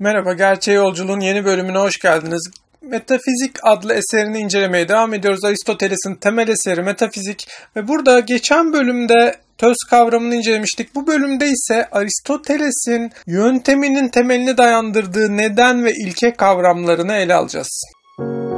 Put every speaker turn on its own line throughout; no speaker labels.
Merhaba, Gerçeğe Yolculuğun yeni bölümüne hoş geldiniz. Metafizik adlı eserini incelemeye devam ediyoruz. Aristoteles'in temel eseri Metafizik ve burada geçen bölümde töz kavramını incelemiştik. Bu bölümde ise Aristoteles'in yönteminin temelini dayandırdığı neden ve ilke kavramlarını ele alacağız. Müzik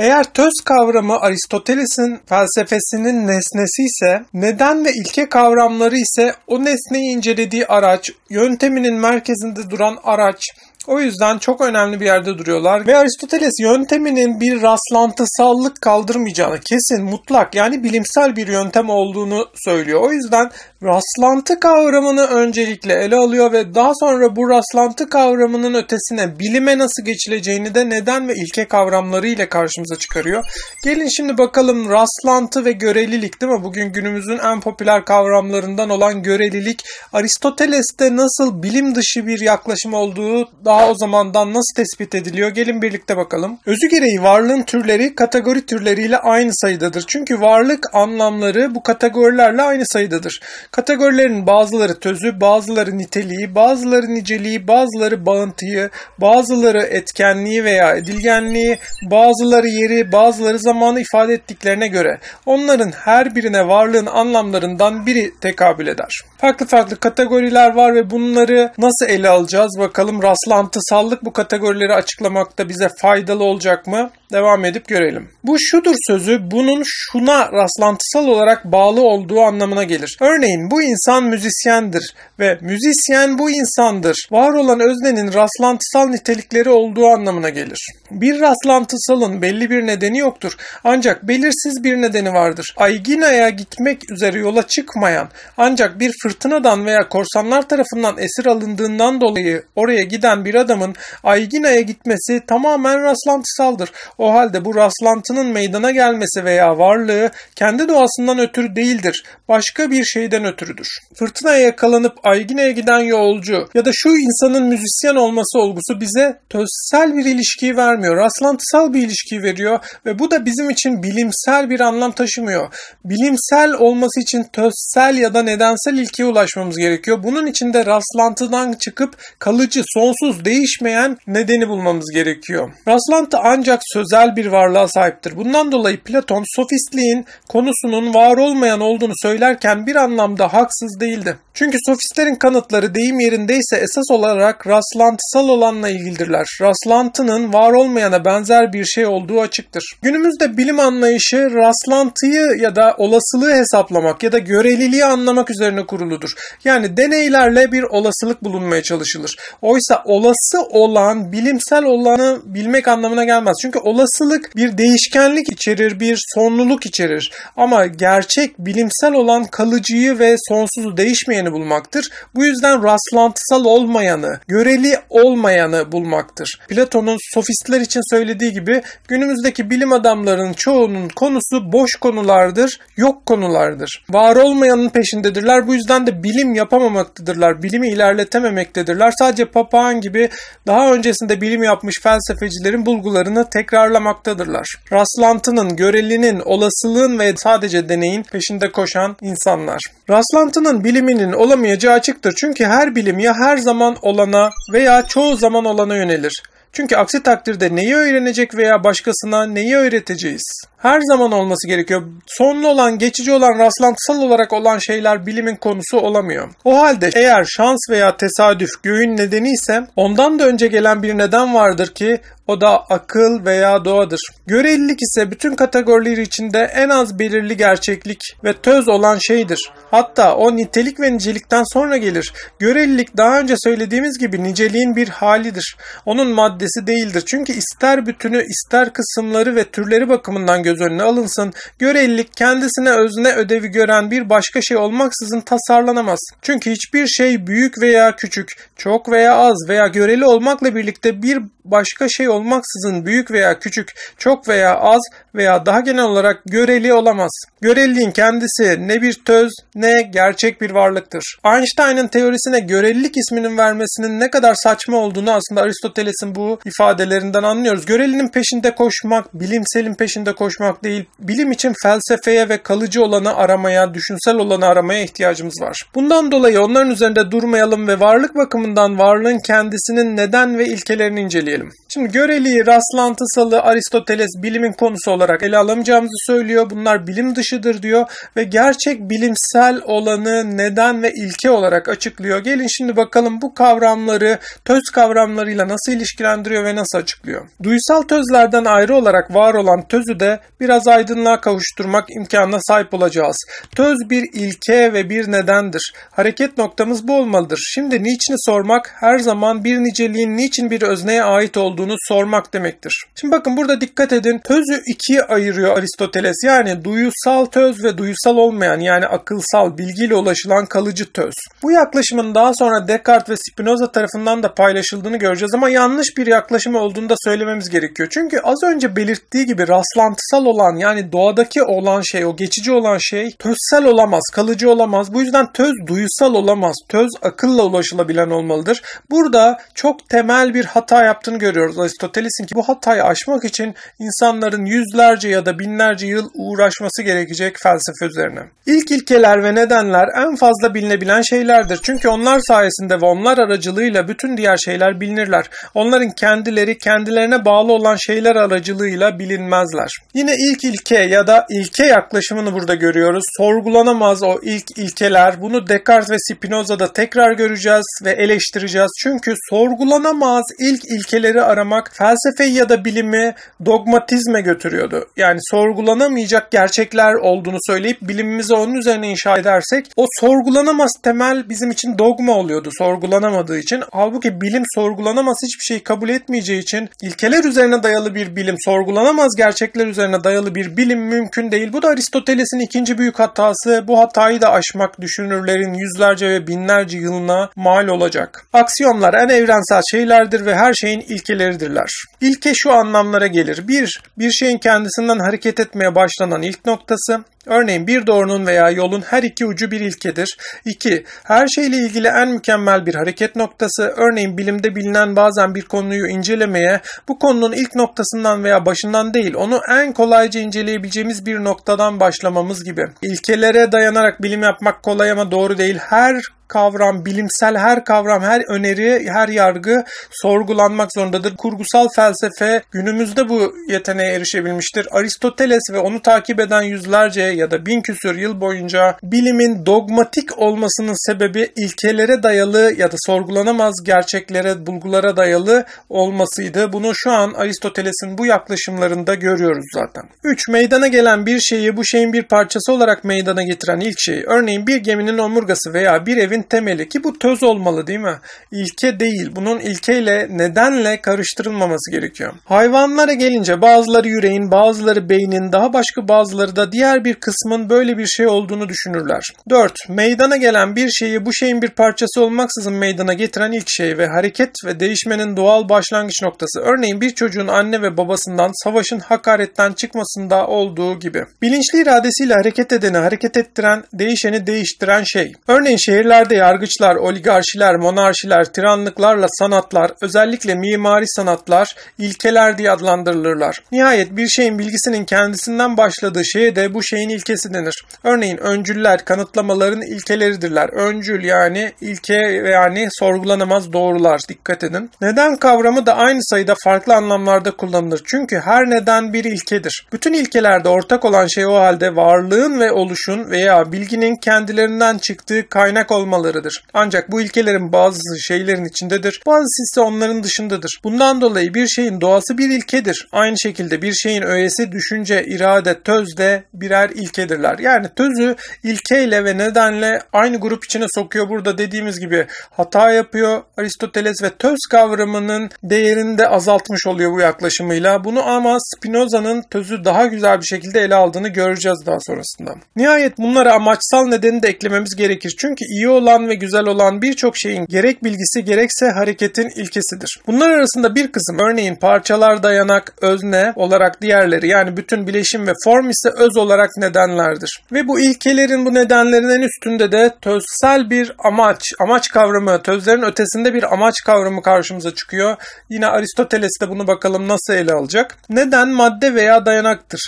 Eğer töz kavramı Aristoteles'in felsefesinin nesnesi ise neden ve ilke kavramları ise o nesneyi incelediği araç, yönteminin merkezinde duran araç, o yüzden çok önemli bir yerde duruyorlar ve Aristoteles yönteminin bir rastlantısallık kaldırmayacağını kesin mutlak yani bilimsel bir yöntem olduğunu söylüyor. O yüzden rastlantı kavramını öncelikle ele alıyor ve daha sonra bu rastlantı kavramının ötesine bilime nasıl geçileceğini de neden ve ilke kavramları ile karşımıza çıkarıyor. Gelin şimdi bakalım rastlantı ve görelilik değil mi? Bugün günümüzün en popüler kavramlarından olan görelilik Aristoteles'te nasıl bilim dışı bir yaklaşım olduğu daha o zamandan nasıl tespit ediliyor gelin birlikte bakalım. Özü gereği varlığın türleri kategori türleriyle aynı sayıdadır. Çünkü varlık anlamları bu kategorilerle aynı sayıdadır. Kategorilerin bazıları tözü, bazıları niteliği, bazıları niceliği, bazıları bağıntıyı, bazıları etkenliği veya edilgenliği, bazıları yeri, bazıları zamanı ifade ettiklerine göre onların her birine varlığın anlamlarından biri tekabül eder. Farklı farklı kategoriler var ve bunları nasıl ele alacağız bakalım rastlan rantısallık bu kategorileri açıklamakta bize faydalı olacak mı? Devam edip görelim. Bu şudur sözü bunun şuna rastlantısal olarak bağlı olduğu anlamına gelir. Örneğin bu insan müzisyendir ve müzisyen bu insandır. Var olan öznenin rastlantısal nitelikleri olduğu anlamına gelir. Bir rastlantısalın belli bir nedeni yoktur ancak belirsiz bir nedeni vardır. Aygina'ya gitmek üzere yola çıkmayan ancak bir fırtınadan veya korsanlar tarafından esir alındığından dolayı oraya giden bir bir adamın Aygina'ya gitmesi tamamen rastlantısaldır. O halde bu rastlantının meydana gelmesi veya varlığı kendi doğasından ötürü değildir. Başka bir şeyden ötürüdür. Fırtınaya yakalanıp Aygina'ya giden yolcu ya da şu insanın müzisyen olması olgusu bize tözsel bir ilişkiyi vermiyor. Rastlantısal bir ilişki veriyor ve bu da bizim için bilimsel bir anlam taşımıyor. Bilimsel olması için tözsel ya da nedensel ilkeye ulaşmamız gerekiyor. Bunun için de rastlantıdan çıkıp kalıcı, sonsuz, değişmeyen nedeni bulmamız gerekiyor. Rastlantı ancak sözel bir varlığa sahiptir. Bundan dolayı Platon sofistliğin konusunun var olmayan olduğunu söylerken bir anlamda haksız değildi. Çünkü sofistlerin kanıtları deyim yerindeyse esas olarak rastlantısal olanla ilgilidirler. Rastlantının var olmayana benzer bir şey olduğu açıktır. Günümüzde bilim anlayışı rastlantıyı ya da olasılığı hesaplamak ya da göreliliği anlamak üzerine kuruludur. Yani deneylerle bir olasılık bulunmaya çalışılır. Oysa olasılık olası olan, bilimsel olanı bilmek anlamına gelmez. Çünkü olasılık bir değişkenlik içerir, bir sonluluk içerir. Ama gerçek bilimsel olan kalıcıyı ve sonsuzu değişmeyeni bulmaktır. Bu yüzden rastlantısal olmayanı, göreli olmayanı bulmaktır. Platon'un sofistler için söylediği gibi günümüzdeki bilim adamlarının çoğunun konusu boş konulardır, yok konulardır. Var olmayanın peşindedirler. Bu yüzden de bilim yapamamaktadırlar, bilimi ilerletememektedirler. Sadece papağan gibi gibi daha öncesinde bilim yapmış felsefecilerin bulgularını tekrarlamaktadırlar. Rastlantının, görelinin, olasılığın ve sadece deneyin peşinde koşan insanlar. Rastlantının biliminin olamayacağı açıktır çünkü her bilim ya her zaman olana veya çoğu zaman olana yönelir. Çünkü aksi takdirde neyi öğrenecek veya başkasına neyi öğreteceğiz? Her zaman olması gerekiyor. Sonlu olan, geçici olan, rastlantısal olarak olan şeyler bilimin konusu olamıyor. O halde eğer şans veya tesadüf göğün nedeni ise ondan da önce gelen bir neden vardır ki o da akıl veya doğadır. Görelilik ise bütün kategoriler içinde en az belirli gerçeklik ve töz olan şeydir. Hatta o nitelik ve nicelikten sonra gelir. Görelilik daha önce söylediğimiz gibi niceliğin bir halidir. Onun maddesi değildir. Çünkü ister bütünü ister kısımları ve türleri bakımından göz önüne alınsın. Görelilik kendisine özne ödevi gören bir başka şey olmaksızın tasarlanamaz. Çünkü hiçbir şey büyük veya küçük, çok veya az veya göreli olmakla birlikte bir başka şey olmaksızın olmaksızın büyük veya küçük, çok veya az veya daha genel olarak göreli olamaz. Göreliliğin kendisi ne bir töz ne gerçek bir varlıktır. Einstein'ın teorisine görelilik isminin vermesinin ne kadar saçma olduğunu aslında Aristoteles'in bu ifadelerinden anlıyoruz. Görelinin peşinde koşmak, bilimselin peşinde koşmak değil, bilim için felsefeye ve kalıcı olanı aramaya, düşünsel olanı aramaya ihtiyacımız var. Bundan dolayı onların üzerinde durmayalım ve varlık bakımından varlığın kendisinin neden ve ilkelerini inceleyelim. Şimdi göreliği, rastlantısalı Aristoteles bilimin konusu olarak ele alamayacağımızı söylüyor. Bunlar bilim dışıdır diyor ve gerçek bilimsel olanı neden ve ilke olarak açıklıyor. Gelin şimdi bakalım bu kavramları töz kavramlarıyla nasıl ilişkilendiriyor ve nasıl açıklıyor. Duysal tözlerden ayrı olarak var olan tözü de biraz aydınlığa kavuşturmak imkanına sahip olacağız. Töz bir ilke ve bir nedendir. Hareket noktamız bu olmalıdır. Şimdi niçini sormak her zaman bir niceliğin niçin bir özneye ait olduğu olduğunu sormak demektir. Şimdi bakın burada dikkat edin. Tözü ikiye ayırıyor Aristoteles. Yani duyusal töz ve duyusal olmayan yani akılsal bilgiyle ulaşılan kalıcı töz. Bu yaklaşımın daha sonra Descartes ve Spinoza tarafından da paylaşıldığını göreceğiz ama yanlış bir yaklaşım olduğunu da söylememiz gerekiyor. Çünkü az önce belirttiği gibi rastlantısal olan yani doğadaki olan şey, o geçici olan şey tözsel olamaz, kalıcı olamaz. Bu yüzden töz duyusal olamaz. Töz akılla ulaşılabilen olmalıdır. Burada çok temel bir hata yaptığını görüyoruz görüyoruz Aristoteles'in ki bu hatayı aşmak için insanların yüzlerce ya da binlerce yıl uğraşması gerekecek felsefe üzerine. İlk ilkeler ve nedenler en fazla bilinebilen şeylerdir. Çünkü onlar sayesinde ve onlar aracılığıyla bütün diğer şeyler bilinirler. Onların kendileri kendilerine bağlı olan şeyler aracılığıyla bilinmezler. Yine ilk ilke ya da ilke yaklaşımını burada görüyoruz. Sorgulanamaz o ilk ilkeler. Bunu Descartes ve Spinoza'da tekrar göreceğiz ve eleştireceğiz. Çünkü sorgulanamaz ilk ilkeleri arasında aramak felsefeyi ya da bilimi dogmatizme götürüyordu. Yani sorgulanamayacak gerçekler olduğunu söyleyip bilimimizi onun üzerine inşa edersek o sorgulanamaz temel bizim için dogma oluyordu sorgulanamadığı için. Halbuki bilim sorgulanamaz hiçbir şeyi kabul etmeyeceği için ilkeler üzerine dayalı bir bilim, sorgulanamaz gerçekler üzerine dayalı bir bilim mümkün değil. Bu da Aristoteles'in ikinci büyük hatası. Bu hatayı da aşmak düşünürlerin yüzlerce ve binlerce yılına mal olacak. Aksiyomlar en evrensel şeylerdir ve her şeyin ilkeleri ilkeleridirler. İlke şu anlamlara gelir. Bir, bir şeyin kendisinden hareket etmeye başlanan ilk noktası. Örneğin bir doğrunun veya yolun her iki ucu bir ilkedir. 2. Her şeyle ilgili en mükemmel bir hareket noktası. Örneğin bilimde bilinen bazen bir konuyu incelemeye bu konunun ilk noktasından veya başından değil onu en kolayca inceleyebileceğimiz bir noktadan başlamamız gibi. İlkelere dayanarak bilim yapmak kolay ama doğru değil. Her kavram, bilimsel her kavram, her öneri, her yargı sorgulanmak zorundadır. Kurgusal felsefe günümüzde bu yeteneğe erişebilmiştir. Aristoteles ve onu takip eden yüzlerce ya da bin küsur yıl boyunca bilimin dogmatik olmasının sebebi ilkelere dayalı ya da sorgulanamaz gerçeklere, bulgulara dayalı olmasıydı. Bunu şu an Aristoteles'in bu yaklaşımlarında görüyoruz zaten. 3. Meydana gelen bir şeyi bu şeyin bir parçası olarak meydana getiren ilk şey. Örneğin bir geminin omurgası veya bir evin temeli ki bu töz olmalı değil mi? İlke değil. Bunun ilkeyle nedenle karıştırılmaması gerekiyor. Hayvanlara gelince bazıları yüreğin, bazıları beynin, daha başka bazıları da diğer bir bir kısmın böyle bir şey olduğunu düşünürler. 4. Meydana gelen bir şeyi bu şeyin bir parçası olmaksızın meydana getiren ilk şey ve hareket ve değişmenin doğal başlangıç noktası. Örneğin bir çocuğun anne ve babasından savaşın hakaretten çıkmasında olduğu gibi. Bilinçli iradesiyle hareket edeni hareket ettiren, değişeni değiştiren şey. Örneğin şehirlerde yargıçlar, oligarşiler, monarşiler, tiranlıklarla sanatlar, özellikle mimari sanatlar ilkeler diye adlandırılırlar. Nihayet bir şeyin bilgisinin kendisinden başladığı şeye de bu şeyin kimliğin ilkesi denir. Örneğin öncüller kanıtlamaların ilkeleridirler. Öncül yani ilke yani sorgulanamaz doğrular. Dikkat edin. Neden kavramı da aynı sayıda farklı anlamlarda kullanılır. Çünkü her neden bir ilkedir. Bütün ilkelerde ortak olan şey o halde varlığın ve oluşun veya bilginin kendilerinden çıktığı kaynak olmalarıdır. Ancak bu ilkelerin bazısı şeylerin içindedir, bazısı ise onların dışındadır. Bundan dolayı bir şeyin doğası bir ilkedir. Aynı şekilde bir şeyin öğesi, düşünce, irade, töz de birer ilkedirler. Yani tözü ilkeyle ve nedenle aynı grup içine sokuyor. Burada dediğimiz gibi hata yapıyor Aristoteles ve töz kavramının değerini de azaltmış oluyor bu yaklaşımıyla. Bunu ama Spinoza'nın tözü daha güzel bir şekilde ele aldığını göreceğiz daha sonrasında. Nihayet bunlara amaçsal nedeni de eklememiz gerekir. Çünkü iyi olan ve güzel olan birçok şeyin gerek bilgisi gerekse hareketin ilkesidir. Bunlar arasında bir kısım örneğin parçalar dayanak özne olarak diğerleri yani bütün bileşim ve form ise öz olarak neden nedenlerdir. Ve bu ilkelerin bu nedenlerin en üstünde de tözsel bir amaç, amaç kavramı, tözlerin ötesinde bir amaç kavramı karşımıza çıkıyor. Yine Aristoteles de bunu bakalım nasıl ele alacak. Neden madde veya dayanaktır.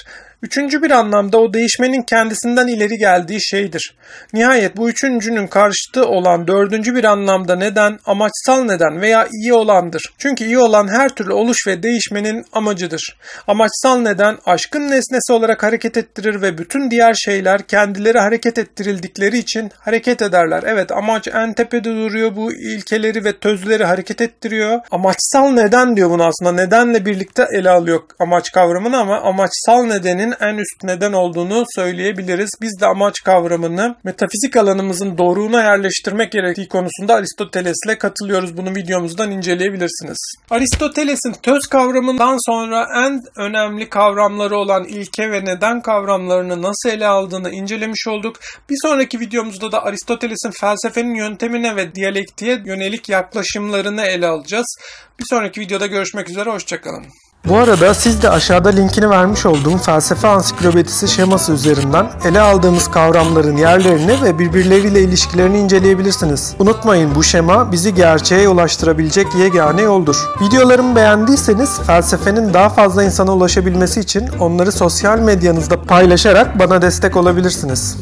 Üçüncü bir anlamda o değişmenin kendisinden ileri geldiği şeydir. Nihayet bu üçüncünün karşıtı olan dördüncü bir anlamda neden, amaçsal neden veya iyi olandır. Çünkü iyi olan her türlü oluş ve değişmenin amacıdır. Amaçsal neden aşkın nesnesi olarak hareket ettirir ve bütün diğer şeyler kendileri hareket ettirildikleri için hareket ederler. Evet amaç en tepede duruyor bu ilkeleri ve tözleri hareket ettiriyor. Amaçsal neden diyor bunu aslında. Nedenle birlikte ele alıyor amaç kavramını ama amaçsal nedenin en üst neden olduğunu söyleyebiliriz. Biz de amaç kavramını metafizik alanımızın doğruğuna yerleştirmek gerektiği konusunda Aristoteles'le katılıyoruz. Bunu videomuzdan inceleyebilirsiniz. Aristoteles'in töz kavramından sonra en önemli kavramları olan ilke ve neden kavramlarını nasıl ele aldığını incelemiş olduk. Bir sonraki videomuzda da Aristoteles'in felsefenin yöntemine ve diyalektiğe yönelik yaklaşımlarını ele alacağız. Bir sonraki videoda görüşmek üzere, hoşçakalın. Bu arada siz de aşağıda linkini vermiş olduğum felsefe ansiklopedisi şeması üzerinden ele aldığımız kavramların yerlerini ve birbirleriyle ilişkilerini inceleyebilirsiniz. Unutmayın bu şema bizi gerçeğe ulaştırabilecek yegane yoldur. Videolarımı beğendiyseniz felsefenin daha fazla insana ulaşabilmesi için onları sosyal medyanızda paylaşarak bana destek olabilirsiniz.